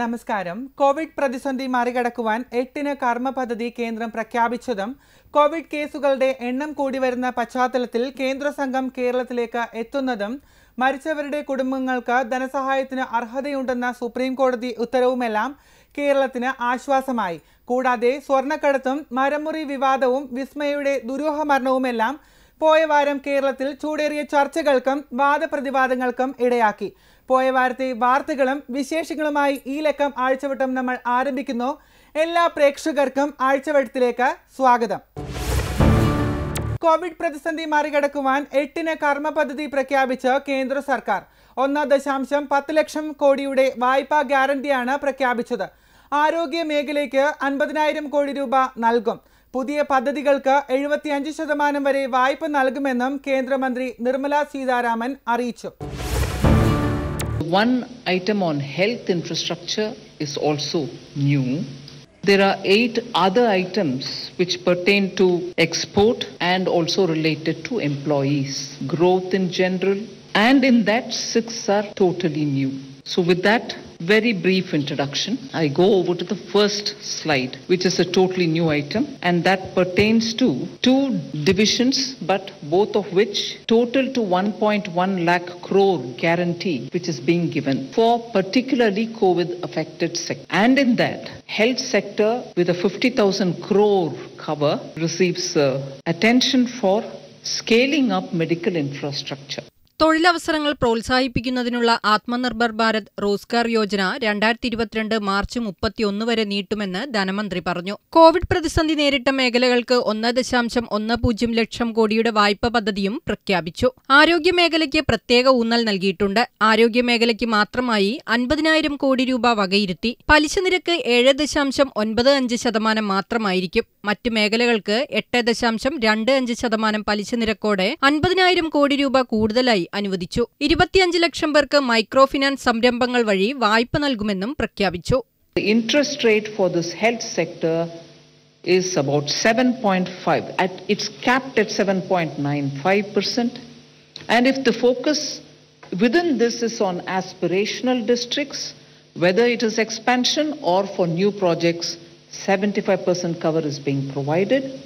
നമസ്കാരം കോവിഡ് പ്രതിസന്ധി മറികടക്കുവാൻ എട്ടിന് കർമ്മ പദ്ധതി കേന്ദ്രം പ്രഖ്യാപിച്ചതും കോവിഡ് കേസുകളുടെ എണ്ണം കൂടി വരുന്ന പശ്ചാത്തലത്തിൽ കേന്ദ്ര സംഘം കേരളത്തിലേക്ക് എത്തുന്നതും മരിച്ചവരുടെ കുടുംബങ്ങൾക്ക് ധനസഹായത്തിന് അർഹതയുണ്ടെന്ന സുപ്രീം കോടതി ഉത്തരവുമെല്ലാം കേരളത്തിന് ആശ്വാസമായി കൂടാതെ സ്വർണ്ണക്കടത്തും മരമുറി വിവാദവും വിസ്മയുടെ ദുരൂഹ മരണവുമെല്ലാം പോയ വാരം കേരളത്തിൽ ചൂടേറിയ ചർച്ചകൾക്കും വാദപ്രതിവാദങ്ങൾക്കും ഇടയാക്കി പോയ വാരത്തെ വാർത്തകളും വിശേഷങ്ങളുമായി ഈ ലക്കം ആഴ്ചവട്ടം നമ്മൾ ആരംഭിക്കുന്നു എല്ലാ പ്രേക്ഷകർക്കും ആഴ്ചവട്ടത്തിലേക്ക് സ്വാഗതം കോവിഡ് പ്രതിസന്ധി മറികടക്കുവാൻ എട്ടിന് കർമ്മ പദ്ധതി പ്രഖ്യാപിച്ച് കേന്ദ്ര സർക്കാർ ഒന്ന് ദശാംശം പത്ത് ലക്ഷം കോടിയുടെ വായ്പാ ഗ്യാരണ്ടിയാണ് പ്രഖ്യാപിച്ചത് ആരോഗ്യ മേഖലയ്ക്ക് അൻപതിനായിരം കോടി രൂപ നൽകും പുതിയ പദ്ധതികൾക്ക് എഴുപത്തിയഞ്ച് ശതമാനം വരെ വായ്പ നൽകുമെന്നും കേന്ദ്രമന്ത്രി നിർമ്മല സീതാരാമൻ അറിയിച്ചു one item on health infrastructure is also new. There are eight other items which pertain to export and also related to employees, growth in general, and in that, six are totally new. So, with that very brief introduction, I go over to the first slide, which is a totally new item, and that pertains to two divisions, but both of which total to 1.1 lakh crore guarantee, which is being given for particularly COVID affected sector. And in that, health sector with a 50,000 crore cover receives uh, attention for scaling up medical infrastructure. തൊഴിലവസരങ്ങൾ പ്രോത്സാഹിപ്പിക്കുന്നതിനുള്ള ആത്മനിർഭർ ഭാരത് റോസ്ഗാർ യോജന രണ്ടായിരത്തി ഇരുപത്തിരണ്ട് March മുപ്പത്തിയൊന്ന് വരെ നീട്ടുമെന്ന് ധനമന്ത്രി പറഞ്ഞു Covid പ്രതിസന്ധി നേരിട്ട മേഖലകൾക്ക് ഒന്ന് ദശാംശം ഒന്ന് പൂജ്യം ലക്ഷം കോടിയുടെ വായ്പ പദ്ധതിയും പ്രഖ്യാപിച്ചു ആരോഗ്യ മേഖലയ്ക്ക് പ്രത്യേക ഊന്നൽ നൽകിയിട്ടുണ്ട് ആരോഗ്യ മേഖലയ്ക്ക് മാത്രമായി അൻപതിനായിരം കോടി രൂപ വകയിരുത്തി പലിശ നിരക്ക് ഏഴ് ദശാംശം ഒൻപത് അഞ്ച് ശതമാനം മാത്രമായിരിക്കും മറ്റ് മേഖലകൾക്ക് എട്ട് ദശാംശം രണ്ട് അഞ്ച് ശതമാനം പലിശ നിരക്കോടെ അൻപതിനായിരം കോടി രൂപ കൂടുതലായി അനുവദിച്ചു ഇരുപത്തിയഞ്ച് ലക്ഷം പേർക്ക് മൈക്രോ ഫിനാൻസ് സംരംഭങ്ങൾ വഴി വായ്പ നൽകുമെന്നും പ്രഖ്യാപിച്ചു interest rate for this health sector is about 7.5 at it's capped 7.95% and if the focus within this is on aspirational districts whether it is expansion or for new projects 75% cover is being provided,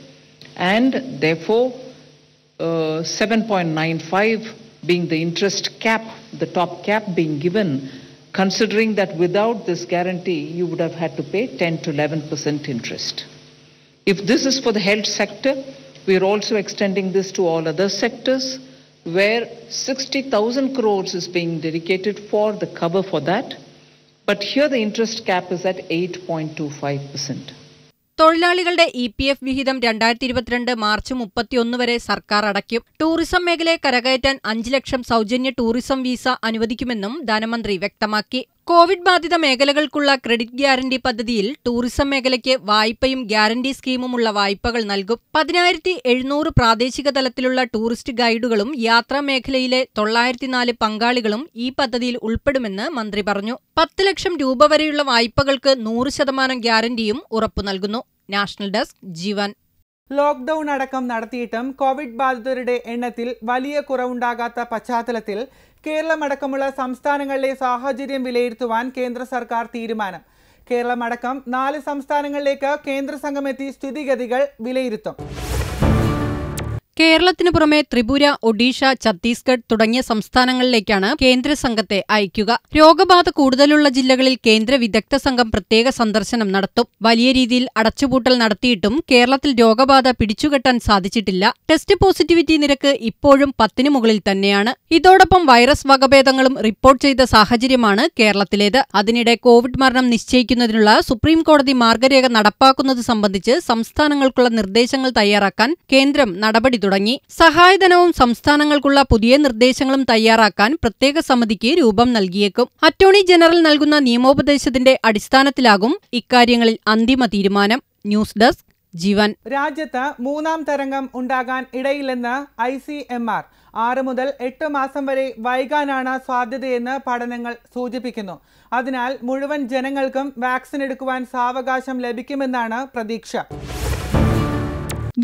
and therefore uh, 7.95 being the interest cap, the top cap being given, considering that without this guarantee, you would have had to pay 10 to 11% interest. If this is for the health sector, we are also extending this to all other sectors where 60,000 crores is being dedicated for the cover for that But here the interest cap is at 8.25%. തൊഴിലാളികളുടെ E P F വിഹിതം രണ്ടായിരത്തി ഇരുപത്തിരണ്ട് March മുപ്പത്തിയൊന്ന് വരെ സർക്കാർ അടയ്ക്കും tourism മേഖലയെ കരകയറ്റാൻ അഞ്ച് ലക്ഷം സൗജന്യ ടൂറിസം വീസ അനുവദിക്കുമെന്നും ധനമന്ത്രി വ്യക്തമാക്കി കോവിഡ് ബാധിത മേഖലകൾക്കുള്ള ക്രെഡിറ്റ് ഗ്യാരണ്ടി പദ്ധതിയിൽ ടൂറിസം മേഖലയ്ക്ക് വായ്പയും ഗ്യാരണ്ടി സ്കീമുമുള്ള വായ്പകൾ നൽകും പതിനായിരത്തി എഴുന്നൂറ് പ്രാദേശിക തലത്തിലുള്ള ടൂറിസ്റ്റ് ഗൈഡുകളും യാത്രാ മേഖലയിലെ തൊള്ളായിരത്തിനാല് പങ്കാളികളും ഈ പദ്ധതിയിൽ ഉൾപ്പെടുമെന്ന് മന്ത്രി പറഞ്ഞു പത്ത് ലക്ഷം രൂപ വരെയുള്ള വായ്പകൾക്ക് നൂറ് ശതമാനം ഗ്യാരണ്ടിയും ഉറപ്പു നൽകുന്നു നാഷണൽ ഡെസ്ക് ജീവൻ ലോക്ക്ഡൌൺ അടക്കം നടത്തിയിട്ടും കോവിഡ് ബാധിതരുടെ എണ്ണത്തിൽ വലിയ കുറവുണ്ടാകാത്ത പശ്ചാത്തലത്തിൽ കേരളമടക്കമുള്ള സംസ്ഥാനങ്ങളിലെ സാഹചര്യം വിലയിരുത്തുവാൻ കേന്ദ്ര സർക്കാർ തീരുമാനം കേരളമടക്കം നാല് സംസ്ഥാനങ്ങളിലേക്ക് കേന്ദ്ര സംഘമെത്തി സ്ഥിതിഗതികൾ വിലയിരുത്തും കേരളത്തിനു പുറമെ ത്രിപുര ഒഡീഷ ഛത്തീസ്ഗഡ് തുടങ്ങിയ സംസ്ഥാനങ്ങളിലേക്കാണ് കേന്ദ്ര സംഘത്തെ അയക്കുക രോഗബാധ കൂടുതലുള്ള ജില്ലകളിൽ കേന്ദ്ര വിദഗ്ധ സംഘം പ്രത്യേക സന്ദർശനം നടത്തും വലിയ രീതിയിൽ അടച്ചുപൂട്ടൽ നടത്തിയിട്ടും കേരളത്തിൽ രോഗബാധ പിടിച്ചുകെട്ടാൻ സാധിച്ചിട്ടില്ല ടെസ്റ്റ് പോസിറ്റിവിറ്റി നിരക്ക് ഇപ്പോഴും പത്തിനു മുകളിൽ തന്നെയാണ് ഇതോടൊപ്പം വൈറസ് വകഭേദങ്ങളും റിപ്പോർട്ട് ചെയ്ത സാഹചര്യമാണ് കേരളത്തിലേത് അതിനിടെ കോവിഡ് മരണം നിശ്ചയിക്കുന്നതിനുള്ള സുപ്രീം കോടതി മാർഗരേഖ നടപ്പാക്കുന്നത് സംബന്ധിച്ച് സംസ്ഥാനങ്ങൾക്കുള്ള നിർദ്ദേശങ്ങൾ തയ്യാറാക്കാൻ കേന്ദ്രം നടപടി തുടങ്ങി സഹായധനവും സംസ്ഥാനങ്ങൾക്കുള്ള പുതിയ നിർദ്ദേശങ്ങളും തയ്യാറാക്കാൻ പ്രത്യേക സമിതിക്ക് രൂപം നൽകിയേക്കും അറ്റോർണി ജനറൽ നൽകുന്ന നിയമോപദേശത്തിന്റെ അടിസ്ഥാനത്തിലാകും ഇക്കാര്യങ്ങളിൽ അന്തിമ തീരുമാനം ന്യൂസ് ഡെസ്ക് ജീവൻ രാജ്യത്ത് മൂന്നാം തരംഗം ഉണ്ടാകാൻ ഇടയില്ലെന്ന് ഐ സി എം ആർ ആറ് മുതൽ എട്ട് മാസം വരെ വൈകാനാണ് സാധ്യതയെന്ന് പഠനങ്ങൾ സൂചിപ്പിക്കുന്നു അതിനാൽ മുഴുവൻ ജനങ്ങൾക്കും വാക്സിൻ എടുക്കുവാൻ സാവകാശം ലഭിക്കുമെന്നാണ് പ്രതീക്ഷ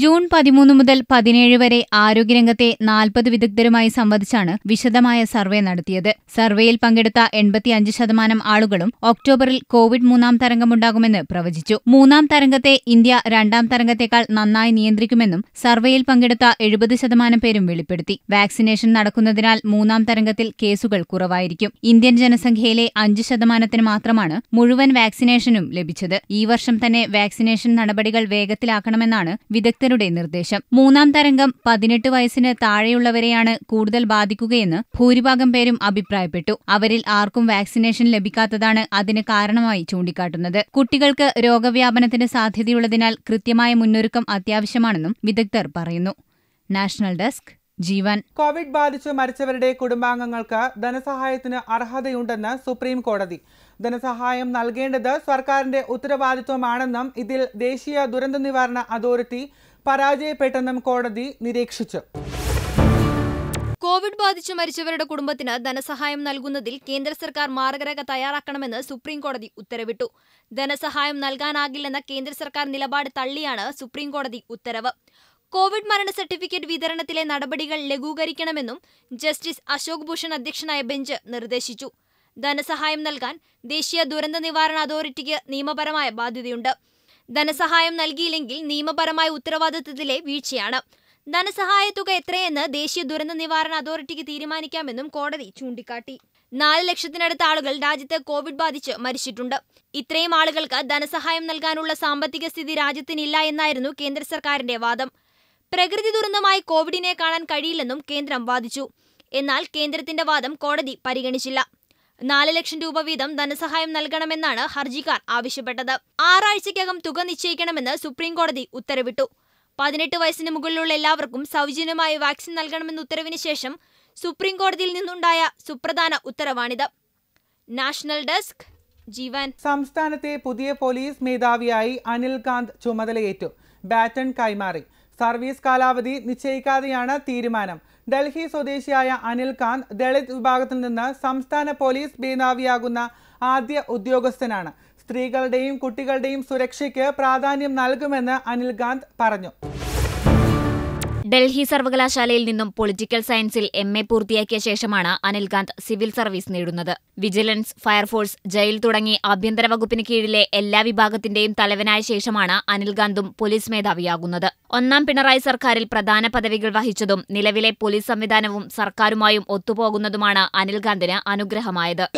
ജൂൺ പതിമൂന്ന് മുതൽ പതിനേഴ് വരെ ആരോഗ്യരംഗത്തെ നാൽപ്പത് വിദഗ്ധരുമായി സംവദിച്ചാണ് വിശദമായ സർവേ നടത്തിയത് സർവേയിൽ പങ്കെടുത്ത എൺപത്തിയഞ്ച് ശതമാനം ആളുകളും ഒക്ടോബറിൽ കോവിഡ് മൂന്നാം തരംഗമുണ്ടാകുമെന്ന് പ്രവചിച്ചു മൂന്നാം തരംഗത്തെ ഇന്ത്യ രണ്ടാം തരംഗത്തേക്കാൾ നന്നായി നിയന്ത്രിക്കുമെന്നും സർവേയിൽ പങ്കെടുത്ത എഴുപത് ശതമാനം പേരും വെളിപ്പെടുത്തി വാക്സിനേഷൻ നടക്കുന്നതിനാൽ മൂന്നാം തരംഗത്തിൽ കേസുകൾ കുറവായിരിക്കും ഇന്ത്യൻ ജനസംഖ്യയിലെ അഞ്ച് ശതമാനത്തിന് മാത്രമാണ് മുഴുവൻ വാക്സിനേഷനും ലഭിച്ചത് ഈ വർഷം തന്നെ വാക്സിനേഷൻ നടപടികൾ വേഗത്തിലാക്കണമെന്നാണ് വിദഗ്ധ വിദഗ്ധരുടെ നിർദ്ദേശം മൂന്നാം തരംഗം പതിനെട്ട് വയസ്സിന് താഴെയുള്ളവരെയാണ് കൂടുതൽ ബാധിക്കുകയെന്ന് ഭൂരിഭാഗം പേരും അഭിപ്രായപ്പെട്ടു അവരിൽ ആർക്കും വാക്സിനേഷൻ ലഭിക്കാത്തതാണ് അതിന് കാരണമായി ചൂണ്ടിക്കാട്ടുന്നത് കുട്ടികൾക്ക് രോഗവ്യാപനത്തിന് സാധ്യതയുള്ളതിനാൽ കൃത്യമായ മുന്നൊരുക്കം അത്യാവശ്യമാണെന്നും വിദഗ്ധർ പറയുന്നു നാഷണൽ ഡെസ്ക് ജീവൻ കോവിഡ് ബാധിച്ച് മരിച്ചവരുടെ കുടുംബാംഗങ്ങൾക്ക് ധനസഹായത്തിന് അർഹതയുണ്ടെന്ന് സുപ്രീം കോടതി ധനസഹായം നൽകേണ്ടത് സർക്കാരിന്റെ ഉത്തരവാദിത്വമാണെന്നും ഇതിൽ ദേശീയ ദുരന്ത നിവാരണ അതോറിറ്റി പരാജയപ്പെട്ടെന്നും കോടതി നിരീക്ഷിച്ചു കോവിഡ് ബാധിച്ച് മരിച്ചവരുടെ കുടുംബത്തിന് ധനസഹായം നൽകുന്നതിൽ കേന്ദ്ര സർക്കാർ മാർഗരേഖ തയ്യാറാക്കണമെന്ന് സുപ്രീം കോടതി ഉത്തരവിട്ടു ധനസഹായം നൽകാനാകില്ലെന്ന കേന്ദ്ര സർക്കാർ നിലപാട് തള്ളിയാണ് സുപ്രീം കോടതി ഉത്തരവ് കോവിഡ് മരണ സർട്ടിഫിക്കറ്റ് വിതരണത്തിലെ നടപടികൾ ലഘൂകരിക്കണമെന്നും ജസ്റ്റിസ് അശോക് ഭൂഷൺ അധ്യക്ഷനായ ബെഞ്ച് നിർദ്ദേശിച്ചു ധനസഹായം നൽകാൻ ദേശീയ ദുരന്ത നിവാരണ അതോറിറ്റിക്ക് നിയമപരമായ ബാധ്യതയുണ്ട് ധനസഹായം നൽകിയില്ലെങ്കിൽ നിയമപരമായ ഉത്തരവാദിത്തത്തിലെ വീഴ്ചയാണ് ധനസഹായ തുക എത്രയെന്ന് ദേശീയ ദുരന്ത നിവാരണ അതോറിറ്റിക്ക് തീരുമാനിക്കാമെന്നും കോടതി ചൂണ്ടിക്കാട്ടി നാല് ലക്ഷത്തിനടുത്ത ആളുകൾ രാജ്യത്ത് കോവിഡ് ബാധിച്ച് മരിച്ചിട്ടുണ്ട് ഇത്രയും ആളുകൾക്ക് ധനസഹായം നൽകാനുള്ള സാമ്പത്തിക സ്ഥിതി രാജ്യത്തിനില്ല എന്നായിരുന്നു കേന്ദ്ര സർക്കാരിന്റെ വാദം പ്രകൃതി ദുരന്തമായി കോവിഡിനെ കാണാൻ കഴിയില്ലെന്നും കേന്ദ്രം വാദിച്ചു എന്നാൽ കേന്ദ്രത്തിന്റെ വാദം കോടതി പരിഗണിച്ചില്ല നാല് ലക്ഷം രൂപ വീതം ധനസഹായം നൽകണമെന്നാണ് ഹർജിക്കാർ ആവശ്യപ്പെട്ടത് ആറാഴ്ചയ്ക്കകം തുക നിശ്ചയിക്കണമെന്ന് സുപ്രീംകോടതി ഉത്തരവിട്ടു പതിനെട്ട് വയസ്സിന് മുകളിലുള്ള എല്ലാവർക്കും സൗജന്യമായി വാക്സിൻ നൽകണമെന്ന ഉത്തരവിന് ശേഷം സുപ്രീംകോടതിയിൽ നിന്നുണ്ടായ സുപ്രധാന ഉത്തരവാണിത് നാഷണൽ ഡെസ്ക് ജീവൻ സംസ്ഥാനത്തെ പുതിയ പോലീസ് മേധാവിയായി അനിൽകാന്ത് ചുമതലയേറ്റു ബാറ്റൺ കൈമാറി സർവീസ് കാലാവധി നിശ്ചയിക്കാതെയാണ് തീരുമാനം ഡൽഹി സ്വദേശിയായ അനിൽകാന്ത് ദളിത് വിഭാഗത്തിൽ നിന്ന് സംസ്ഥാന പോലീസ് മേധാവിയാകുന്ന ആദ്യ ഉദ്യോഗസ്ഥനാണ് സ്ത്രീകളുടെയും കുട്ടികളുടെയും സുരക്ഷയ്ക്ക് പ്രാധാന്യം നൽകുമെന്ന് അനിൽകാന്ത് പറഞ്ഞു ഡൽഹി സർവകലാശാലയിൽ നിന്നും പൊളിറ്റിക്കൽ സയൻസിൽ എം എ പൂർത്തിയാക്കിയ ശേഷമാണ് അനിൽകാന്ത് സിവിൽ സർവീസ് നേടുന്നത് വിജിലൻസ് ഫയർഫോഴ്സ് ജയിൽ തുടങ്ങി ആഭ്യന്തര വകുപ്പിന് കീഴിലെ എല്ലാ വിഭാഗത്തിന്റെയും തലവനായ ശേഷമാണ് അനിൽകാന്തും പോലീസ് മേധാവിയാകുന്നത് ഒന്നാം പിണറായി സർക്കാരിൽ പ്രധാന പദവികൾ വഹിച്ചതും നിലവിലെ പോലീസ് സംവിധാനവും സർക്കാരുമായും ഒത്തുപോകുന്നതുമാണ് അനിൽകാന്തിന് അനുഗ്രഹമായത്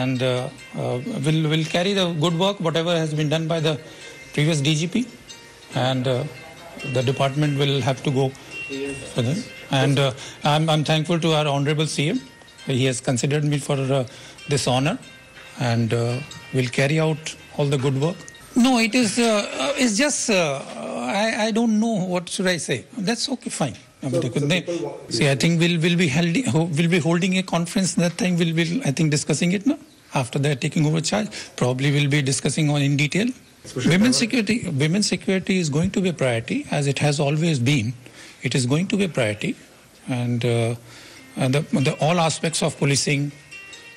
And uh, uh, will will carry the good work, whatever has been done by the previous DGP, and uh, the department will have to go for them. And uh, I'm, I'm, thankful to our Honorable CM. He has considered me for uh, this honor and uh, will carry out all the good work. No, it is uh, uh, it's just I, I don't know what should I say. That's okay, fine. see, I think we'll, we'll, be holding, we'll be holding a conference that time. We'll, be I think, discussing it now. After that, taking over charge, probably we'll be discussing on in detail. Women's security, women's security is going to be a priority as it has always been. It is going to be a priority, and, uh, and the, the, all aspects of policing,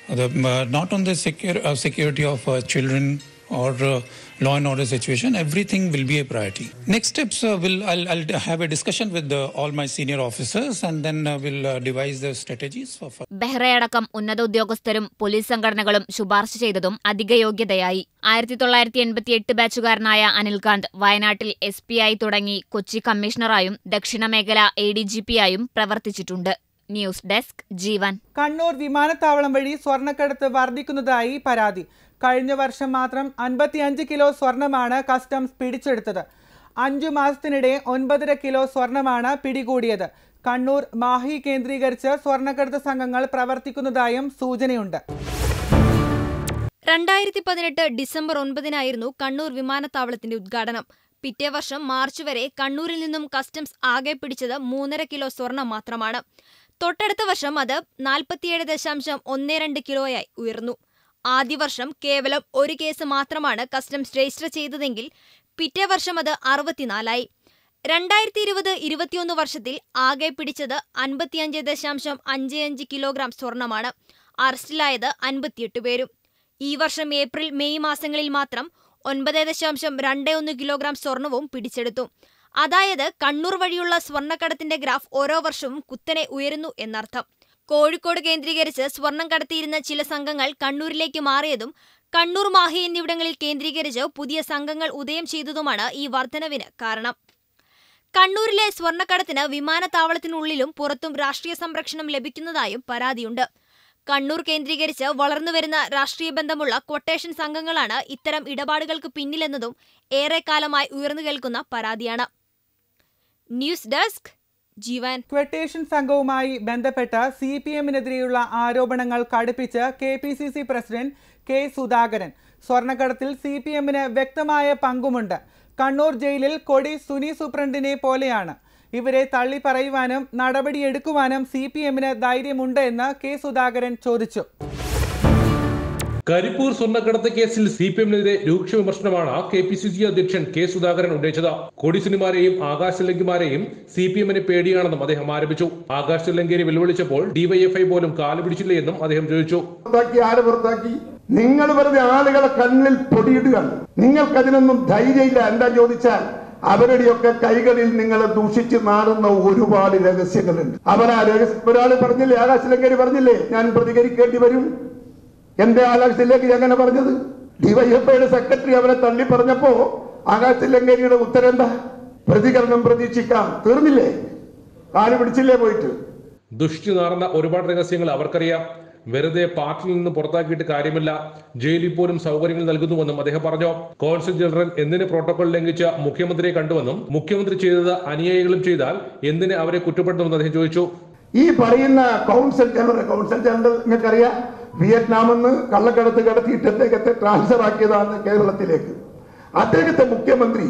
the, uh, not on the secure, uh, security of uh, children, or uh, law and order situation, everything will be a priority. Next steps uh, will I'll, I'll, have a discussion with the, uh, all my senior officers and then uh, we'll uh, devise the strategies for. ബെഹ്റയടക്കം ഉന്നത ഉദ്യോഗസ്ഥരും police സംഘടനകളും ശുപാർശ ചെയ്തതും അധിക യോഗ്യതയായി ആയിരത്തി തൊള്ളായിരത്തി എൺപത്തി എട്ട് ബാച്ചുകാരനായ അനിൽകാന്ത് വയനാട്ടിൽ എസ് പി ആയി തുടങ്ങി കൊച്ചി കമ്മീഷണറായും ദക്ഷിണ മേഖല എ ഡി ജി പി ആയും പ്രവർത്തിച്ചിട്ടുണ്ട് ന്യൂസ് ഡെസ്ക് ജീവൻ കണ്ണൂർ വിമാനത്താവളം വഴി സ്വർണ്ണക്കടത്ത് വർദ്ധിക്കുന്നതായി പരാതി കഴിഞ്ഞ വർഷം മാത്രം അൻപത്തിയഞ്ച് കിലോ സ്വർണമാണ് കസ്റ്റംസ് പിടിച്ചെടുത്തത് അഞ്ചു മാസത്തിനിടെ ഒൻപതര കിലോ സ്വർണമാണ് പിടികൂടിയത് കണ്ണൂർ മാഹി കേന്ദ്രീകരിച്ച് സ്വർണ്ണക്കടത്ത് സംഘങ്ങൾ പ്രവർത്തിക്കുന്നതായും സൂചനയുണ്ട് രണ്ടായിരത്തി പതിനെട്ട് ഡിസംബർ ഒൻപതിനായിരുന്നു കണ്ണൂർ വിമാനത്താവളത്തിന്റെ ഉദ്ഘാടനം പിറ്റേ വർഷം മാർച്ച് വരെ കണ്ണൂരിൽ നിന്നും കസ്റ്റംസ് ആകെ പിടിച്ചത് മൂന്നര കിലോ സ്വർണം മാത്രമാണ് തൊട്ടടുത്ത വർഷം അത് നാൽപ്പത്തിയേഴ് ദശാംശം ഒന്ന് രണ്ട് കിലോയായി ഉയർന്നു ആദ്യ വർഷം കേവലം ഒരു കേസ് മാത്രമാണ് കസ്റ്റംസ് രജിസ്റ്റർ ചെയ്തതെങ്കിൽ പിറ്റേ വർഷം അത് അറുപത്തിനാലായി രണ്ടായിരത്തി ഇരുപത് ഇരുപത്തിയൊന്ന് വർഷത്തിൽ ആകെ പിടിച്ചത് അൻപത്തിയഞ്ച് ദശാംശം അഞ്ച് അഞ്ച് കിലോഗ്രാം സ്വർണമാണ് അറസ്റ്റിലായത് അൻപത്തിയെട്ട് പേരും ഈ വർഷം ഏപ്രിൽ മെയ് മാസങ്ങളിൽ മാത്രം ഒൻപത് ദശാംശം രണ്ട് ഒന്ന് കിലോഗ്രാം സ്വർണവും പിടിച്ചെടുത്തു അതായത് കണ്ണൂർ വഴിയുള്ള സ്വർണ്ണക്കടത്തിന്റെ ഗ്രാഫ് ഓരോ വർഷവും കുത്തനെ ഉയരുന്നു എന്നർത്ഥം കോഴിക്കോട് കേന്ദ്രീകരിച്ച് സ്വർണം കടത്തിയിരുന്ന ചില സംഘങ്ങൾ കണ്ണൂരിലേക്ക് മാറിയതും കണ്ണൂർ മാഹി എന്നിവിടങ്ങളിൽ കേന്ദ്രീകരിച്ച് പുതിയ സംഘങ്ങൾ ഉദയം ചെയ്തതുമാണ് ഈ വർധനവിന് കാരണം കണ്ണൂരിലെ സ്വർണ്ണക്കടത്തിന് വിമാനത്താവളത്തിനുള്ളിലും പുറത്തും രാഷ്ട്രീയ സംരക്ഷണം ലഭിക്കുന്നതായും പരാതിയുണ്ട് കണ്ണൂർ കേന്ദ്രീകരിച്ച് വളർന്നുവരുന്ന രാഷ്ട്രീയ ബന്ധമുള്ള ക്വട്ടേഷൻ സംഘങ്ങളാണ് ഇത്തരം ഇടപാടുകൾക്ക് പിന്നിലെന്നതും ഏറെക്കാലമായി ഉയർന്നു കേൾക്കുന്ന പരാതിയാണ് ന്യൂസ് ഡെസ്ക് ജീവൻ ക്വട്ടേഷൻ സംഘവുമായി ബന്ധപ്പെട്ട സി പി എമ്മിനെതിരെയുള്ള ആരോപണങ്ങൾ കടുപ്പിച്ച് K P C C president K Sudhakaran സ്വർണ്ണക്കടത്തിൽ സി പി എമ്മിന് വ്യക്തമായ പങ്കുമുണ്ട് കണ്ണൂർ ജയിലിൽ കൊടി സുനി സൂപ്രണ്ടിനെ പോലെയാണ് ഇവരെ തള്ളി പറയുവാനും നടപടിയെടുക്കുവാനും സി പി എമ്മിന് ധൈര്യമുണ്ട് എന്ന് കെ സുധാകരൻ ചോദിച്ചു കരിപ്പൂർ സ്വർണ്ണക്കടത്ത് കേസിൽ സി പി എമ്മിനെതിരെ രൂക്ഷ വിമർശനമാണ് കെ പി സി സി അധ്യക്ഷൻ കെ സുധാകരൻ ഉന്നയിച്ചത് കൊടിസുനിമാരെയും ആകാശ് ലങ്കിമാരെയും സി പി എമ്മിന് പേടിയാണെന്നും അദ്ദേഹം ആരോപിച്ചു ആകാശ് വെല്ലുവിളിച്ചപ്പോൾ ഡിവൈഎഫ്ഐ പോലും പിടിച്ചില്ല എന്നും അദ്ദേഹം ചോദിച്ചു നിങ്ങൾ വെറുതെ ആളുകളെ കണ്ണിൽ പൊടിയിടുക നിങ്ങൾക്കതിനൊന്നും ധൈര്യമില്ല എന്താ ചോദിച്ചാൽ അവരുടെയൊക്കെ കൈകളിൽ നിങ്ങളെ ദൂഷിച്ച് മാറുന്ന ഒരുപാട് രഹസ്യങ്ങളുണ്ട് അവരാ രഹസ്യ ഒരാൾ പറഞ്ഞില്ലേ ആകാശലങ്കരി പറഞ്ഞില്ലേ ഞാൻ പ്രതികരിക്കേണ്ടി വരും എന്തേ ആകാശത്തിലേക്ക് എങ്ങനെ പറഞ്ഞത് ഡിവൈഎഫ്ഐയുടെ സെക്രട്ടറി അവരെ തള്ളി പറഞ്ഞപ്പോ ആകാശിലങ്കേരിയുടെ ഉത്തരം എന്താ പ്രതികരണം പ്രതീക്ഷിക്കാം തീർന്നില്ലേ കാല് പിടിച്ചില്ലേ പോയിട്ട് ദുഷ്ടി നടന്ന ഒരുപാട് രഹസ്യങ്ങൾ അവർക്കറിയാം വെറുതെ പാർട്ടിയിൽ നിന്ന് പുറത്താക്കിയിട്ട് കാര്യമില്ല ജയിലിൽ പോലും സൗകര്യങ്ങൾ നൽകുന്നുവെന്നും അദ്ദേഹം പറഞ്ഞു കോൺസൽ ജനറൽ എന്തിന് പ്രോട്ടോകോൾ ലംഘിച്ച മുഖ്യമന്ത്രിയെ കണ്ടുവെന്നും മുഖ്യമന്ത്രി ചെയ്തത് അനുയായികളും ചെയ്താൽ എന്തിന് അവരെ കുറ്റപ്പെടുത്തുമെന്ന് അദ്ദേഹം ചോദിച്ചു ഈ പറയുന്ന കൗൺസിൽ ജനറൽ കൗൺസിൽ ജനറൽ നിങ്ങൾക്കറിയാം വിയറ്റ്നാമിൽ കള്ളക്കടത്ത് കടത്തിയിട്ട് അദ്ദേഹത്തെ ട്രാൻസ്ഫർ ആക്കിയതാണ് കേരളത്തിലേക്ക് അദ്ദേഹത്തെ മുഖ്യമന്ത്രി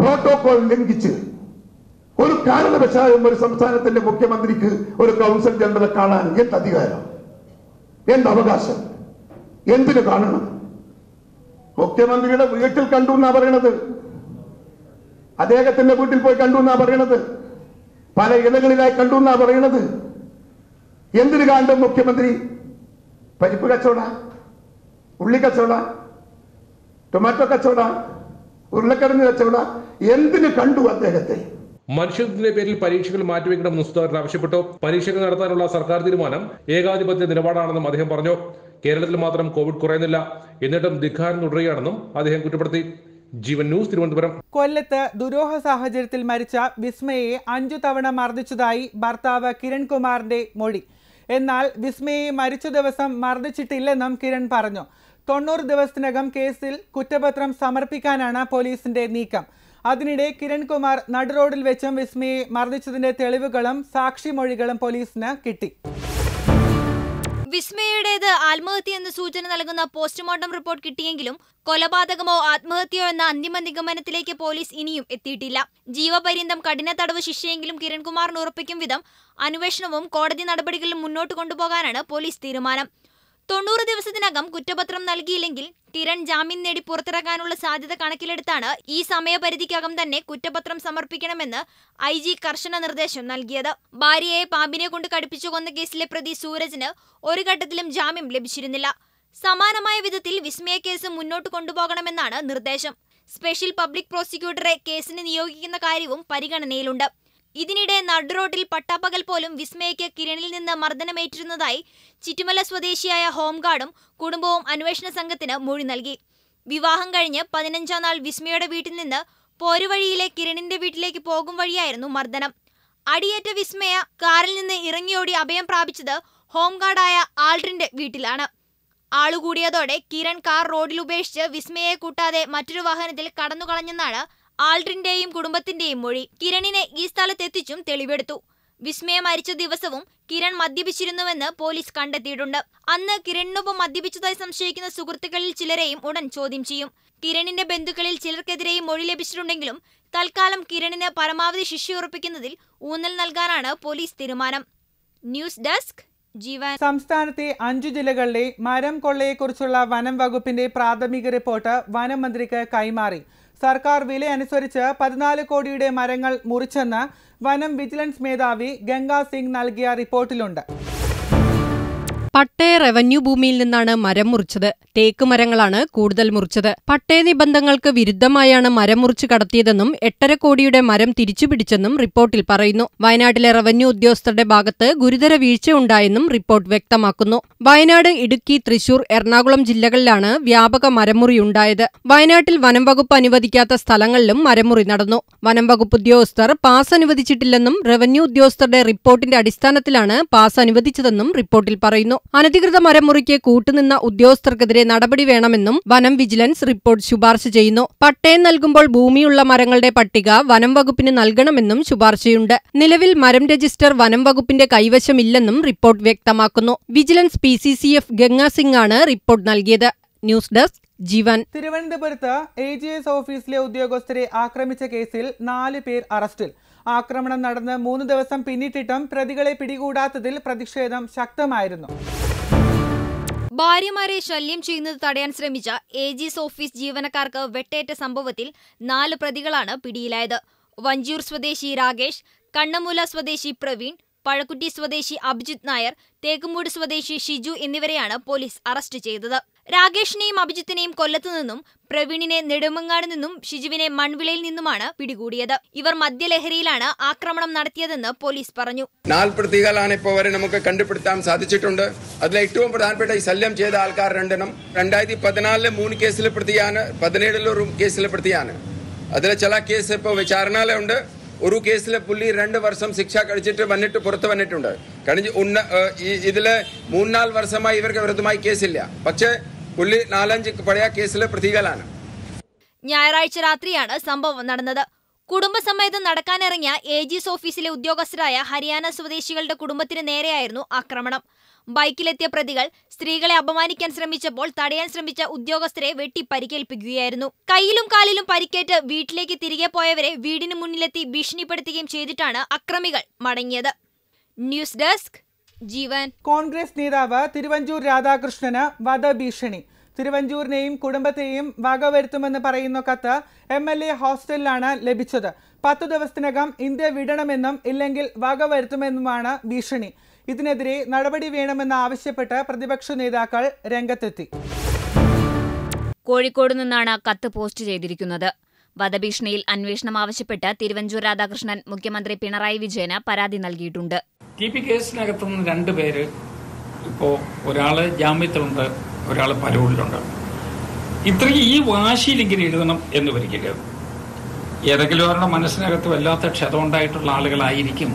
പ്രോട്ടോകോൾ ലംഘിച്ച് ഒരു കാരണവശാലും ഒരു സംസ്ഥാനത്തിന്റെ മുഖ്യമന്ത്രിക്ക് ഒരു കൗൺസിൽ ജനറലെ കാണാൻ എന്ത് അധികാരം എന്ത് അവകാശം എന്തിനു കാണണം മുഖ്യമന്ത്രിയുടെ വീട്ടിൽ കണ്ടു എന്നാ പറയണത് അദ്ദേഹത്തിന്റെ വീട്ടിൽ പോയി കണ്ടു എന്നാ പറയണത് പല ഇടങ്ങളിലായി കണ്ടു എന്നാ പറയണത് എന്തിനു കാണ്ടും മുഖ്യമന്ത്രി പരിപ്പ് കച്ചവട ഉള്ളി കച്ചവട ടൊമാറ്റോ കച്ചവട ഉരുളക്കിഴങ്ങ് കച്ചവട എന്തിന് കണ്ടു അദ്ദേഹത്തെ മനുഷ്യത്വത്തിന്റെ പേരിൽ പരീക്ഷകൾ മാറ്റിവെക്കണമെന്ന് സുധാകരൻ ആവശ്യപ്പെട്ടു പരീക്ഷകൾ നടത്താനുള്ള സർക്കാർ തീരുമാനം ഏകാധിപത്യ നിലപാടാണെന്നും അദ്ദേഹം പറഞ്ഞു കേരളത്തിൽ മാത്രം കോവിഡ് കുറയുന്നില്ല എന്നിട്ടും ദിഖാരം തുടരുകയാണെന്നും അദ്ദേഹം കുറ്റപ്പെടുത്തി ജീവൻ ന്യൂസ് തിരുവനന്തപുരം കൊല്ലത്ത് ദുരോഹ സാഹചര്യത്തിൽ മരിച്ച വിസ്മയെ അഞ്ചു തവണ മർദ്ദിച്ചതായി ഭർത്താവ് കിരൺകുമാറിന്റെ മൊഴി എന്നാൽ വിസ്മയെ മരിച്ച ദിവസം മർദ്ദിച്ചിട്ടില്ലെന്നും കിരൺ പറഞ്ഞു തൊണ്ണൂറ് ദിവസത്തിനകം കേസിൽ കുറ്റപത്രം സമർപ്പിക്കാനാണ് പോലീസിന്റെ നീക്കം അതിനിടെ കിരൺകുമാർ നടുറോഡിൽ വെച്ചും വിസ്മയെ മർദ്ദിച്ചതിന്റെ തെളിവുകളും സാക്ഷിമൊഴികളും പോലീസിന് കിട്ടി വിസ്മയുടേത് എന്ന സൂചന നൽകുന്ന പോസ്റ്റ്മോർട്ടം റിപ്പോർട്ട് കിട്ടിയെങ്കിലും കൊലപാതകമോ ആത്മഹത്യയോ എന്ന അന്തിമ നിഗമനത്തിലേക്ക് പോലീസ് ഇനിയും എത്തിയിട്ടില്ല ജീവപര്യന്തം കഠിന തടവ് ശിക്ഷയെങ്കിലും കിരൺകുമാറിന് ഉറപ്പിക്കും വിധം അന്വേഷണവും കോടതി നടപടികളും മുന്നോട്ട് കൊണ്ടുപോകാനാണ് പോലീസ് തീരുമാനം തൊണ്ണൂറ് ദിവസത്തിനകം കുറ്റപത്രം നൽകിയില്ലെങ്കിൽ കിരൺ ജാമ്യം നേടി പുറത്തിറക്കാനുള്ള സാധ്യത കണക്കിലെടുത്താണ് ഈ സമയപരിധിക്കകം തന്നെ കുറ്റപത്രം സമർപ്പിക്കണമെന്ന് ഐ ജി കർശന നിർദ്ദേശം നൽകിയത് ഭാര്യയെ പാമ്പിനെ കൊണ്ട് കടുപ്പിച്ചു കൊന്ന കേസിലെ പ്രതി സൂരജിന് ഒരു ഘട്ടത്തിലും ജാമ്യം ലഭിച്ചിരുന്നില്ല സമാനമായ വിധത്തിൽ വിസ്മയ കേസ് മുന്നോട്ട് കൊണ്ടുപോകണമെന്നാണ് നിർദ്ദേശം സ്പെഷ്യൽ പബ്ലിക് പ്രോസിക്യൂട്ടറെ കേസിന് നിയോഗിക്കുന്ന കാര്യവും പരിഗണനയിലുണ്ട് ഇതിനിടെ നടുറോഡിൽ പട്ടാപ്പകൽ പോലും വിസ്മയയ്ക്ക് കിരണിൽ നിന്ന് മർദ്ദനമേറ്റിരുന്നതായി ചിറ്റുമല സ്വദേശിയായ ഹോംഗാർഡും കുടുംബവും അന്വേഷണ സംഘത്തിന് മൊഴി നൽകി വിവാഹം കഴിഞ്ഞ് പതിനഞ്ചാം നാൾ വിസ്മയുടെ വീട്ടിൽ നിന്ന് പോരുവഴിയിലെ കിരണിന്റെ വീട്ടിലേക്ക് പോകും വഴിയായിരുന്നു മർദ്ദനം അടിയേറ്റ വിസ്മയ കാറിൽ നിന്ന് ഇറങ്ങിയോടി അഭയം പ്രാപിച്ചത് ഹോംഗാർഡായ ആൾഡ്രിന്റെ വീട്ടിലാണ് ആളുകൂടിയതോടെ കിരൺ കാർ റോഡിൽ ഉപേക്ഷിച്ച് വിസ്മയെ കൂട്ടാതെ മറ്റൊരു വാഹനത്തിൽ കടന്നുകളഞ്ഞെന്നാണ് കളഞ്ഞെന്നാണ് ആൾഡ്രിന്റെയും കുടുംബത്തിന്റെയും മൊഴി കിരണിനെ ഈ സ്ഥലത്തെത്തിച്ചും തെളിവെടുത്തു വിസ്മയ മരിച്ച ദിവസവും കിരൺ മദ്യപിച്ചിരുന്നുവെന്ന് പോലീസ് കണ്ടെത്തിയിട്ടുണ്ട് അന്ന് കിരണിനൊപ്പം മദ്യപിച്ചതായി സംശയിക്കുന്ന സുഹൃത്തുക്കളിൽ ചിലരെയും ഉടൻ ചോദ്യം ചെയ്യും കിരണിന്റെ ബന്ധുക്കളിൽ ചിലർക്കെതിരെയും മൊഴി ലഭിച്ചിട്ടുണ്ടെങ്കിലും തൽക്കാലം കിരണിന് പരമാവധി ശിക്ഷ ഉറപ്പിക്കുന്നതിൽ ഊന്നൽ നൽകാനാണ് പോലീസ് തീരുമാനം ന്യൂസ് ഡെസ്ക് ജീവൻ സംസ്ഥാനത്തെ അഞ്ചു ജില്ലകളിലെ മരം കൊള്ളയെക്കുറിച്ചുള്ള വനം വകുപ്പിന്റെ പ്രാഥമിക റിപ്പോർട്ട് വനം മന്ത്രിക്ക് കൈമാറി സർക്കാർ വില അനുസരിച്ച് പതിനാല് കോടിയുടെ മരങ്ങൾ മുറിച്ചെന്ന് വനം വിജിലൻസ് മേധാവി ഗംഗാ സിംഗ് നൽകിയ റിപ്പോർട്ടിലുണ്ട് പട്ടയ റവന്യൂ ഭൂമിയിൽ നിന്നാണ് മരം മുറിച്ചത് തേക്ക് മരങ്ങളാണ് കൂടുതൽ മുറിച്ചത് പട്ടയ നിബന്ധനകൾക്ക് വിരുദ്ധമായാണ് മരം മുറിച്ച് കടത്തിയതെന്നും എട്ടര കോടിയുടെ മരം തിരിച്ചുപിടിച്ചെന്നും റിപ്പോർട്ടിൽ പറയുന്നു വയനാട്ടിലെ റവന്യൂ ഉദ്യോഗസ്ഥരുടെ ഭാഗത്ത് ഗുരുതര വീഴ്ച ഉണ്ടായെന്നും റിപ്പോർട്ട് വ്യക്തമാക്കുന്നു വയനാട് ഇടുക്കി തൃശൂർ എറണാകുളം ജില്ലകളിലാണ് വ്യാപക മരമുറി ഉണ്ടായത് വയനാട്ടിൽ വനം വകുപ്പ് അനുവദിക്കാത്ത സ്ഥലങ്ങളിലും മരമുറി നടന്നു വനം വകുപ്പ് ഉദ്യോഗസ്ഥർ പാസ് അനുവദിച്ചിട്ടില്ലെന്നും റവന്യൂ ഉദ്യോഗസ്ഥരുടെ റിപ്പോർട്ടിന്റെ അടിസ്ഥാനത്തിലാണ് പാസ് അനുവദിച്ചതെന്നും റിപ്പോർട്ടിൽ പറയുന്നു അനധികൃത മരം മുറിക്ക് കൂട്ടുനിന്ന ഉദ്യോഗസ്ഥർക്കെതിരെ നടപടി വേണമെന്നും വനം വിജിലൻസ് റിപ്പോർട്ട് ശുപാർശ ചെയ്യുന്നു പട്ടയം നൽകുമ്പോൾ ഭൂമിയുള്ള മരങ്ങളുടെ പട്ടിക വനം വകുപ്പിന് നൽകണമെന്നും ശുപാർശയുണ്ട് നിലവിൽ മരം രജിസ്റ്റർ വനം വകുപ്പിന്റെ കൈവശമില്ലെന്നും റിപ്പോർട്ട് വ്യക്തമാക്കുന്നു vigilance P C C F Ganga Singh ആണ് റിപ്പോർട്ട് നൽകിയത് ന്യൂസ് ഡെസ്ക് ജീവൻ തിരുവനന്തപുരത്ത് എ ജി എസ് ഓഫീസിലെ ഉദ്യോഗസ്ഥരെ ആക്രമിച്ച കേസിൽ നാല് പേർ അറസ്റ്റിൽ ആക്രമണം നടന്ന് മൂന്ന് ദിവസം പിന്നിട്ടിട്ടും പ്രതികളെ പിടികൂടാത്തതിൽ പ്രതിഷേധം ശക്തമായിരുന്നു ഭാര്യമാരെ ശല്യം ചെയ്യുന്നത് തടയാൻ ശ്രമിച്ച എ ഓഫീസ് ജീവനക്കാർക്ക് വെട്ടേറ്റ സംഭവത്തിൽ നാല് പ്രതികളാണ് പിടിയിലായത് വഞ്ചൂർ സ്വദേശി രാകേഷ് കണ്ണമൂല സ്വദേശി പ്രവീൺ പഴക്കുട്ടി സ്വദേശി അഭിജിത് നായർ തേക്കുമൂട് സ്വദേശി ഷിജു എന്നിവരെയാണ് പോലീസ് അറസ്റ്റ് ചെയ്തത് രാകേഷിനെയും അഭിജിത്തിനെയും കൊല്ലത്തു നിന്നും പ്രവീണിനെ നെടുമങ്ങാട് നിന്നും ഷിജുവിനെ മൺവിളയിൽ നിന്നുമാണ് പിടികൂടിയത് ഇവർ മദ്യലഹരിയിലാണ് ആക്രമണം നടത്തിയതെന്ന് പോലീസ് പറഞ്ഞു നാല് പ്രതികളാണ് ഇപ്പോൾ വരെ നമുക്ക് കണ്ടുപിടുത്താൻ സാധിച്ചിട്ടുണ്ട് അതിൽ ഏറ്റവും പ്രധാനപ്പെട്ട ഈ ശല്യം ചെയ്ത ആൾക്കാർ രണ്ടെണ്ണം രണ്ടായിരത്തി പതിനാലിലെ മൂന്ന് കേസിലെ പ്രതിയാണ് ഒരു കേസിലെ പ്രതിയാണ് അതിലെ ചില കേസ് ഇപ്പോൾ വിചാരണയിലുണ്ട് ഒരു കേസിലെ പുള്ളി രണ്ട് വർഷം ശിക്ഷ കഴിച്ചിട്ട് വന്നിട്ട് പുറത്ത് വന്നിട്ടുണ്ട് കഴിഞ്ഞ് ഉന്ന ഇതിൽ മൂന്നാല് വർഷമായി ഇവർക്ക് വിരുദ്ധമായി കേസില്ല പക്ഷേ പുള്ളി നാലഞ്ച് പഴയ കേസിലെ പ്രതികളാണ് ഞായറാഴ്ച രാത്രിയാണ് സംഭവം നടന്നത് കുടുംബസമേതം നടക്കാനിറങ്ങിയ എ ജിസ് ഓഫീസിലെ ഉദ്യോഗസ്ഥരായ ഹരിയാന സ്വദേശികളുടെ കുടുംബത്തിന് നേരെയായിരുന്നു ആക്രമണം ബൈക്കിലെത്തിയ പ്രതികൾ സ്ത്രീകളെ അപമാനിക്കാൻ ശ്രമിച്ചപ്പോൾ തടയാൻ ശ്രമിച്ച ഉദ്യോഗസ്ഥരെ വെട്ടി പരിക്കേൽപ്പിക്കുകയായിരുന്നു കയ്യിലും കാലിലും പരിക്കേറ്റ് വീട്ടിലേക്ക് തിരികെ പോയവരെ വീടിന് മുന്നിലെത്തി ഭീഷണിപ്പെടുത്തുകയും ചെയ്തിട്ടാണ് അക്രമികൾ മടങ്ങിയത് ന്യൂസ് ഡെസ്ക് ജീവൻ കോൺഗ്രസ് നേതാവ് തിരുവഞ്ചൂർ രാധാകൃഷ്ണന് വധഭീഷണി തിരുവഞ്ചൂരിനെയും കുടുംബത്തെയും വകവരുത്തുമെന്ന് പറയുന്ന കത്ത് എം എൽ എ ഹോസ്റ്റലിലാണ് ലഭിച്ചത് പത്തു ദിവസത്തിനകം ഇന്ത്യ വിടണമെന്നും ഇല്ലെങ്കിൽ വകവരുത്തുമെന്നുമാണ് ഭീഷണി ഇതിനെതിരെ നടപടി വേണമെന്ന് ആവശ്യപ്പെട്ട് പ്രതിപക്ഷ നേതാക്കൾ രംഗത്തെത്തി കോഴിക്കോട് നിന്നാണ് കത്ത് പോസ്റ്റ് ചെയ്തിരിക്കുന്നത് വധഭീഷണിയിൽ അന്വേഷണം ആവശ്യപ്പെട്ട് തിരുവഞ്ചൂർ രാധാകൃഷ്ണൻ മുഖ്യമന്ത്രി പിണറായി വിജയന് പരാതി നൽകിയിട്ടുണ്ട് ടി പി കേസിനകത്തു നിന്ന് രണ്ട് പേര് ഇപ്പോൾ ഒരാൾ ജാമ്യത്തിലുണ്ട് ഒരാൾ പരോളിലുണ്ട് ഇത്രയും ഈ വാശിയിലെങ്കിലും എഴുതണം എന്ന് വരിക്കില്ല ഏതെങ്കിലും ഒരാളുടെ മനസ്സിനകത്ത് വല്ലാത്ത ക്ഷതം ഉണ്ടായിട്ടുള്ള ആളുകളായിരിക്കും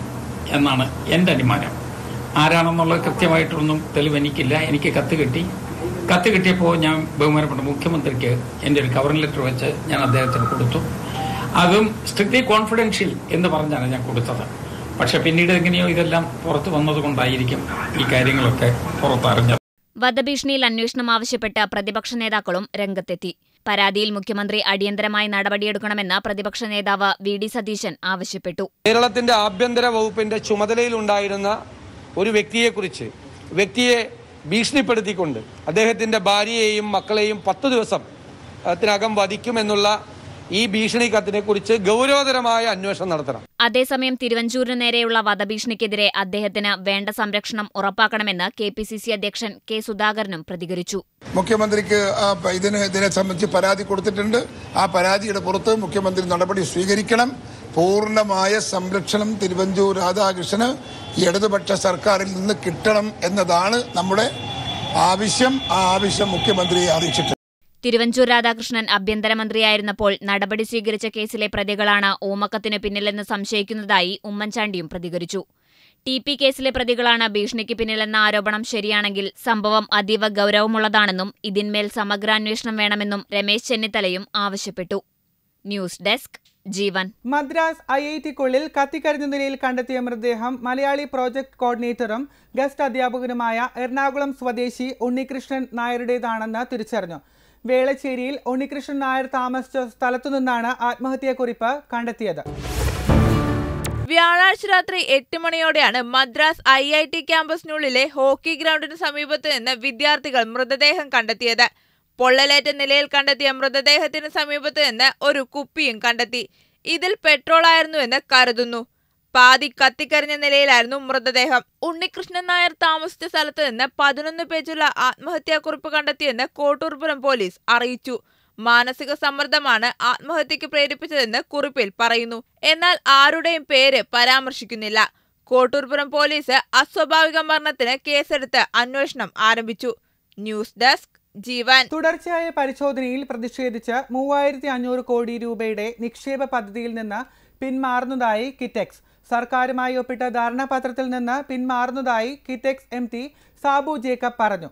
എന്നാണ് എൻ്റെ അനുമാനം ആരാണെന്നുള്ളത് കൃത്യമായിട്ടൊന്നും തെളിവെനിക്കില്ല എനിക്ക് കത്ത് കിട്ടി കത്ത് കിട്ടിയപ്പോൾ ഞാൻ ബഹുമാനപ്പെട്ട മുഖ്യമന്ത്രിക്ക് എൻ്റെ ഒരു കവറിംഗ് ലെറ്റർ വെച്ച് ഞാൻ അദ്ദേഹത്തിന് കൊടുത്തു അതും സ്ട്രിക്ട്ലി കോൺഫിഡൻഷ്യൽ എന്ന് പറഞ്ഞാണ് ഞാൻ കൊടുത്തത് പക്ഷെ പിന്നീട് എങ്ങനെയോ ഇതെല്ലാം പുറത്തു വന്നതുകൊണ്ടായിരിക്കും ഈ കാര്യങ്ങളൊക്കെ പുറത്തറിഞ്ഞത് വധഭീഷണിയിൽ അന്വേഷണം ആവശ്യപ്പെട്ട പ്രതിപക്ഷ നേതാക്കളും രംഗത്തെത്തി പരാതിയിൽ മുഖ്യമന്ത്രി അടിയന്തരമായി നടപടിയെടുക്കണമെന്ന് പ്രതിപക്ഷ നേതാവ് വി ഡി സതീശൻ ആവശ്യപ്പെട്ടു കേരളത്തിന്റെ ആഭ്യന്തര വകുപ്പിന്റെ ഉണ്ടായിരുന്ന ഒരു വ്യക്തിയെക്കുറിച്ച് വ്യക്തിയെ ഭീഷണിപ്പെടുത്തിക്കൊണ്ട് അദ്ദേഹത്തിൻ്റെ ഭാര്യയെയും മക്കളെയും പത്ത് ദിവസം അതിനകം വധിക്കുമെന്നുള്ള ഈ ഭീഷണി കുറിച്ച് ഗൗരവതരമായ അന്വേഷണം നടത്തണം അതേസമയം തിരുവഞ്ചൂരിന് നേരെയുള്ള വധഭീഷണിക്കെതിരെ അദ്ദേഹത്തിന് വേണ്ട സംരക്ഷണം ഉറപ്പാക്കണമെന്ന് കെ പി സി സി അധ്യക്ഷൻ കെ സുധാകരനും പ്രതികരിച്ചു മുഖ്യമന്ത്രിക്ക് ഇതിനെ സംബന്ധിച്ച് പരാതി കൊടുത്തിട്ടുണ്ട് ആ പരാതിയുടെ പുറത്ത് മുഖ്യമന്ത്രി നടപടി സ്വീകരിക്കണം പൂർണ്ണമായ സംരക്ഷണം തിരുവഞ്ചൂർ രാധാകൃഷ്ണന് ഇടതുപക്ഷ സർക്കാരിൽ നിന്ന് കിട്ടണം എന്നതാണ് നമ്മുടെ ആവശ്യം ആ ആവശ്യം മുഖ്യമന്ത്രിയെ അറിയിച്ചിട്ടുണ്ട് തിരുവഞ്ചൂർ രാധാകൃഷ്ണൻ ആഭ്യന്തരമന്ത്രിയായിരുന്നപ്പോൾ നടപടി സ്വീകരിച്ച കേസിലെ പ്രതികളാണ് ഓമക്കത്തിന് പിന്നിലെന്ന് സംശയിക്കുന്നതായി ഉമ്മൻചാണ്ടിയും പ്രതികരിച്ചു ടി പി കേസിലെ പ്രതികളാണ് ഭീഷണിക്ക് പിന്നിലെന്ന ആരോപണം ശരിയാണെങ്കിൽ സംഭവം അതീവ ഗൌരവമുള്ളതാണെന്നും ഇതിന്മേൽ സമഗ്രാന്വേഷണം വേണമെന്നും രമേശ് ചെന്നിത്തലയും ആവശ്യപ്പെട്ടു ന്യൂസ് ഡെസ്ക് ജീവൻ മദ്രാസ് ഐ ഐ ടിക്കുള്ളിൽ കത്തിക്കരിഞ്ഞ നിലയിൽ കണ്ടെത്തിയ മൃതദേഹം മലയാളി പ്രോജക്ട് കോർഡിനേറ്ററും ഗസ്റ്റ് അധ്യാപകനുമായ എറണാകുളം സ്വദേശി ഉണ്ണികൃഷ്ണൻ നായരുടേതാണെന്ന് തിരിച്ചറിഞ്ഞു വേളച്ചേരിയിൽ ഉണ്ണികൃഷ്ണൻ നായർ താമസിച്ച സ്ഥലത്തുനിന്നാണ് ആത്മഹത്യാക്കുറിപ്പ് കണ്ടെത്തിയത് വ്യാഴാഴ്ച രാത്രി എട്ട് മണിയോടെയാണ് മദ്രാസ് ഐ ഐ ടി ക്യാമ്പസിനുള്ളിലെ ഹോക്കി ഗ്രൗണ്ടിന് സമീപത്ത് നിന്ന് വിദ്യാർത്ഥികൾ മൃതദേഹം കണ്ടെത്തിയത് പൊള്ളലേറ്റ നിലയിൽ കണ്ടെത്തിയ മൃതദേഹത്തിന് സമീപത്ത് നിന്ന് ഒരു കുപ്പിയും കണ്ടെത്തി ഇതിൽ പെട്രോൾ ആയിരുന്നുവെന്ന് കരുതുന്നു പാതി കത്തിക്കരിഞ്ഞ നിലയിലായിരുന്നു മൃതദേഹം ഉണ്ണികൃഷ്ണൻ നായർ താമസിച്ച സ്ഥലത്ത് നിന്ന് പതിനൊന്ന് പേജുള്ള ആത്മഹത്യാക്കുറിപ്പ് കണ്ടെത്തിയെന്ന് കോട്ടൂർപുരം പോലീസ് അറിയിച്ചു മാനസിക സമ്മർദ്ദമാണ് ആത്മഹത്യക്ക് പ്രേരിപ്പിച്ചതെന്ന് കുറിപ്പിൽ പറയുന്നു എന്നാൽ ആരുടെയും പേര് പരാമർശിക്കുന്നില്ല കോട്ടൂർപുരം പോലീസ് അസ്വാഭാവിക മരണത്തിന് കേസെടുത്ത് അന്വേഷണം ആരംഭിച്ചു ന്യൂസ് ഡെസ്ക് ജീവൻ തുടർച്ചയായ പരിശോധനയിൽ പ്രതിഷേധിച്ച് മൂവായിരത്തി അഞ്ഞൂറ് കോടി രൂപയുടെ നിക്ഷേപ പദ്ധതിയിൽ നിന്ന് പിന്മാറുന്നതായി കിറ്റെക്സ് സർക്കാരുമായി ഒപ്പിട്ട ധാരണാപത്രത്തിൽ നിന്ന് പിന്മാറുന്നതായി കിറ്റെക്സ് എം ടി സാബു ജേക്കബ് പറഞ്ഞു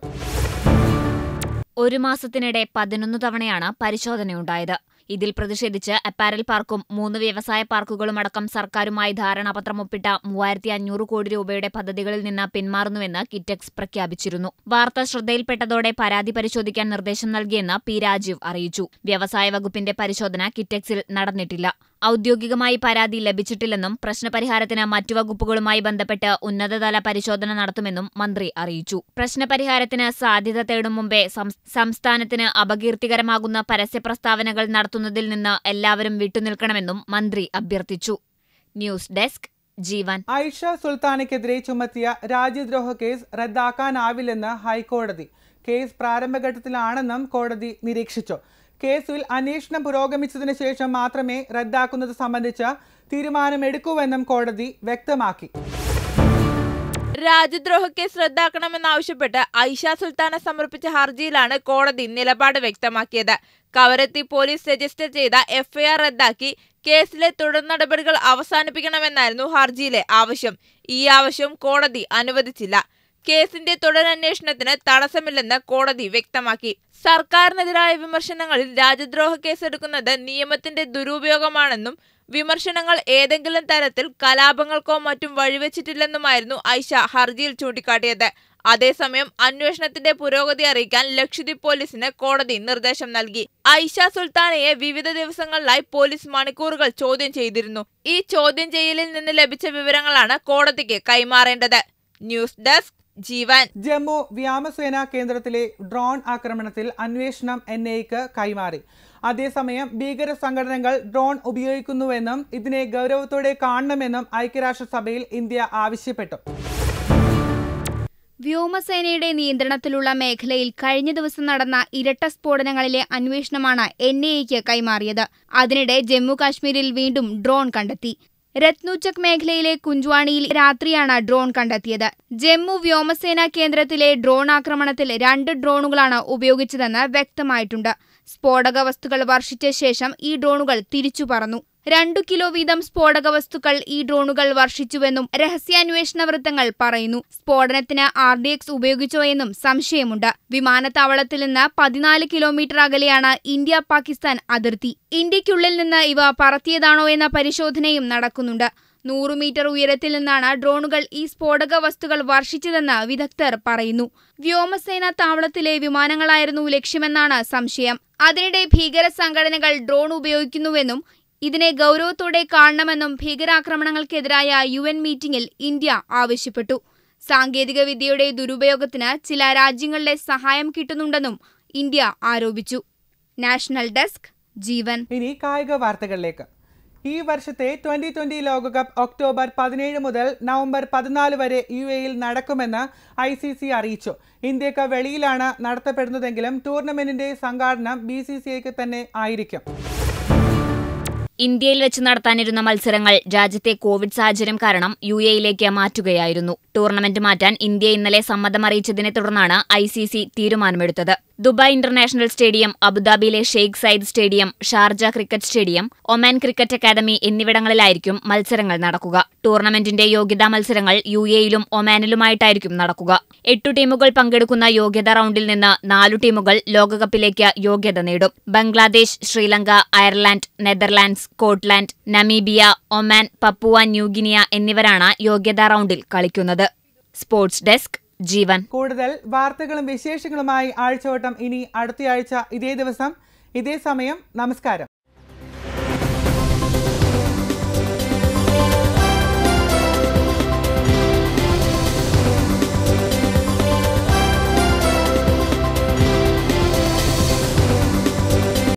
ഒരു മാസത്തിനിടെ പതിനൊന്ന് തവണയാണ് പരിശോധനയുണ്ടായത് ഇതിൽ പ്രതിഷേധിച്ച് അപ്പാരൽ പാർക്കും മൂന്ന് വ്യവസായ പാർക്കുകളും അടക്കം സർക്കാരുമായി ധാരണാപത്രം ഒപ്പിട്ട മൂവായിരത്തി അഞ്ഞൂറ് കോടി രൂപയുടെ പദ്ധതികളിൽ നിന്ന് പിന്മാറുന്നുവെന്ന് കിറ്റക്സ് പ്രഖ്യാപിച്ചിരുന്നു വാർത്ത ശ്രദ്ധയിൽപ്പെട്ടതോടെ പരാതി പരിശോധിക്കാൻ നിർദ്ദേശം നൽകിയെന്ന് പി രാജീവ് അറിയിച്ചു വ്യവസായ വകുപ്പിന്റെ പരിശോധന കിറ്റക്സിൽ നടന്നിട്ടില്ല ഔദ്യോഗികമായി പരാതി ലഭിച്ചിട്ടില്ലെന്നും പ്രശ്നപരിഹാരത്തിന് മറ്റു വകുപ്പുകളുമായി ബന്ധപ്പെട്ട് ഉന്നതതല പരിശോധന നടത്തുമെന്നും മന്ത്രി അറിയിച്ചു പ്രശ്നപരിഹാരത്തിന് സാധ്യത തേടും മുമ്പേ സംസ്ഥാനത്തിന് അപകീർത്തികരമാകുന്ന പരസ്യ പ്രസ്താവനകൾ നടത്തുന്നതിൽ നിന്ന് എല്ലാവരും വിട്ടുനിൽക്കണമെന്നും മന്ത്രി അഭ്യർത്ഥിച്ചു ന്യൂസ് ഡെസ്ക് ജീവൻ ഐഷ സുൽത്താനയ്ക്കെതിരെ ചുമത്തിയ രാജ്യദ്രോഹ കേസ് റദ്ദാക്കാനാവില്ലെന്ന് ഹൈക്കോടതി കേസ് പ്രാരംഭഘട്ടത്തിലാണെന്നും കോടതി നിരീക്ഷിച്ചു കേസിൽ അന്വേഷണം പുരോഗമിച്ചതിന് ശേഷം മാത്രമേ റദ്ദാക്കുന്നത് സംബന്ധിച്ച് തീരുമാനമെടുക്കൂവെന്നും കോടതി വ്യക്തമാക്കി രാജ്യദ്രോഹ കേസ് റദ്ദാക്കണമെന്നാവശ്യപ്പെട്ട് ഐഷ സുൽത്താന സമർപ്പിച്ച ഹർജിയിലാണ് കോടതി നിലപാട് വ്യക്തമാക്കിയത് കവരത്തി പോലീസ് രജിസ്റ്റർ ചെയ്ത എഫ്ഐആർ റദ്ദാക്കി കേസിലെ തുടർ നടപടികൾ അവസാനിപ്പിക്കണമെന്നായിരുന്നു ഹർജിയിലെ ആവശ്യം ഈ ആവശ്യം കോടതി അനുവദിച്ചില്ല കേസിന്റെ തുടരന്വേഷണത്തിന് തടസ്സമില്ലെന്ന് കോടതി വ്യക്തമാക്കി സർക്കാരിനെതിരായ വിമർശനങ്ങളിൽ രാജ്യദ്രോഹ കേസെടുക്കുന്നത് നിയമത്തിന്റെ ദുരുപയോഗമാണെന്നും വിമർശനങ്ങൾ ഏതെങ്കിലും തരത്തിൽ കലാപങ്ങൾക്കോ മറ്റും വഴിവെച്ചിട്ടില്ലെന്നുമായിരുന്നു ഐഷ ഹർജിയിൽ ചൂണ്ടിക്കാട്ടിയത് അതേസമയം അന്വേഷണത്തിന്റെ പുരോഗതി അറിയിക്കാൻ ലക്ഷദ്വീപ് പോലീസിന് കോടതി നിർദ്ദേശം നൽകി ഐഷ സുൽത്താനയെ വിവിധ ദിവസങ്ങളിലായി പോലീസ് മണിക്കൂറുകൾ ചോദ്യം ചെയ്തിരുന്നു ഈ ചോദ്യം ചെയ്യലിൽ നിന്ന് ലഭിച്ച വിവരങ്ങളാണ് കോടതിക്ക് കൈമാറേണ്ടത് ന്യൂസ് ഡെസ്ക് ജീവൻ ജമ്മു വ്യോമസേന കേന്ദ്രത്തിലെ ഡ്രോൺ ആക്രമണത്തിൽ അന്വേഷണം എൻ ഐക്ക് കൈമാറി അതേസമയം ഭീകര സംഘടനകൾ ഡ്രോൺ ഉപയോഗിക്കുന്നുവെന്നും ഇതിനെ ഗൗരവത്തോടെ കാണണമെന്നും ഐക്യരാഷ്ട്രസഭയിൽ ഇന്ത്യ ആവശ്യപ്പെട്ടു വ്യോമസേനയുടെ നിയന്ത്രണത്തിലുള്ള മേഖലയിൽ കഴിഞ്ഞ ദിവസം നടന്ന ഇരട്ട സ്ഫോടനങ്ങളിലെ അന്വേഷണമാണ് എൻ ഐ എക്ക് കൈമാറിയത് അതിനിടെ ജമ്മു കാശ്മീരിൽ വീണ്ടും ഡ്രോൺ കണ്ടെത്തി രത്നുചക് മേഖലയിലെ കുഞ്ച്വാണിയിൽ രാത്രിയാണ് ഡ്രോൺ കണ്ടെത്തിയത് ജമ്മു വ്യോമസേനാ കേന്ദ്രത്തിലെ ഡ്രോൺ ആക്രമണത്തിൽ രണ്ട് ഡ്രോണുകളാണ് ഉപയോഗിച്ചതെന്ന് വ്യക്തമായിട്ടുണ്ട് സ്ഫോടക വസ്തുക്കൾ വർഷിച്ച ശേഷം ഈ ഡ്രോണുകൾ തിരിച്ചു പറന്നു രണ്ടു കിലോ വീതം സ്ഫോടക വസ്തുക്കൾ ഈ ഡ്രോണുകൾ വർഷിച്ചുവെന്നും രഹസ്യാന്വേഷണ വൃത്തങ്ങൾ പറയുന്നു സ്ഫോടനത്തിന് ആർ ഡി എക്സ് ഉപയോഗിച്ചോ സംശയമുണ്ട് വിമാനത്താവളത്തിൽ നിന്ന് പതിനാല് കിലോമീറ്റർ അകലെയാണ് ഇന്ത്യ പാകിസ്ഥാൻ അതിർത്തി ഇന്ത്യക്കുള്ളിൽ നിന്ന് ഇവ പറത്തിയതാണോ എന്ന പരിശോധനയും നടക്കുന്നുണ്ട് നൂറ് മീറ്റർ ഉയരത്തിൽ നിന്നാണ് ഡ്രോണുകൾ ഈ സ്ഫോടക വസ്തുക്കൾ വർഷിച്ചതെന്ന് വിദഗ്ധർ പറയുന്നു വ്യോമസേന താവളത്തിലെ വിമാനങ്ങളായിരുന്നു ലക്ഷ്യമെന്നാണ് സംശയം അതിനിടെ ഭീകര സംഘടനകൾ ഡ്രോൺ ഉപയോഗിക്കുന്നുവെന്നും ഇതിനെ ഗൌരവത്തോടെ കാണണമെന്നും ഭീകരാക്രമണങ്ങൾക്കെതിരായ യു എൻ മീറ്റിംഗിൽ ഇന്ത്യ ആവശ്യപ്പെട്ടു സാങ്കേതിക വിദ്യയുടെ ദുരുപയോഗത്തിന് ചില രാജ്യങ്ങളുടെ സഹായം കിട്ടുന്നുണ്ടെന്നും ഇന്ത്യ ആരോപിച്ചു നാഷണൽ ഡെസ്ക് ജീവൻ ഇനി കായിക വാർത്തകളിലേക്ക് ഈ വർഷത്തെ ട്വന്റി ട്വന്റി ലോകകപ്പ് ഒക്ടോബർ പതിനേഴ് മുതൽ നവംബർ പതിനാല് വരെ യു എയിൽ നടക്കുമെന്ന് ഐ സി സി അറിയിച്ചു ഇന്ത്യക്ക് വെളിയിലാണ് നടത്തപ്പെടുന്നതെങ്കിലും ടൂർണമെന്റിന്റെ സംഘാടനം ബി സി സി ഐക്ക് തന്നെ ആയിരിക്കും ഇന്ത്യയിൽ വെച്ച് നടത്താനിരുന്ന മത്സരങ്ങൾ രാജ്യത്തെ കോവിഡ് സാഹചര്യം കാരണം യു എയിലേക്ക് മാറ്റുകയായിരുന്നു ടൂർണമെന്റ് മാറ്റാൻ ഇന്ത്യ ഇന്നലെ സമ്മതമറിയിച്ചതിനെ തുടർന്നാണ് ഐ സി സി തീരുമാനമെടുത്തത് ദുബായ് ഇന്റർനാഷണൽ സ്റ്റേഡിയം അബുദാബിയിലെ Sheikh Zayed stadium Sharjah cricket stadium Oman cricket academy എന്നിവിടങ്ങളിലായിരിക്കും മത്സരങ്ങൾ നടക്കുക ടൂർണമെന്റിന്റെ യോഗ്യതാ മത്സരങ്ങൾ യു എയിലും ഒമാനിലുമായിട്ടായിരിക്കും നടക്കുക എട്ടു ടീമുകൾ പങ്കെടുക്കുന്ന യോഗ്യതാ റൗണ്ടിൽ നിന്ന് നാലു ടീമുകൾ ലോകകപ്പിലേക്ക് യോഗ്യത നേടും Bangladesh Sri Lanka Ireland Netherlands Scotland Namibia Oman Papua New Guinea എന്നിവരാണ് യോഗ്യതാ റൗണ്ടിൽ കളിക്കുന്നത് സ്പോർട്സ് ഡെസ്ക് ജീവൻ കൂടുതൽ വാർത്തകളും വിശേഷങ്ങളുമായി ആഴ്ചവട്ടം ഇനി അടുത്തയാഴ്ച ഇതേ ദിവസം ഇതേ സമയം നമസ്കാരം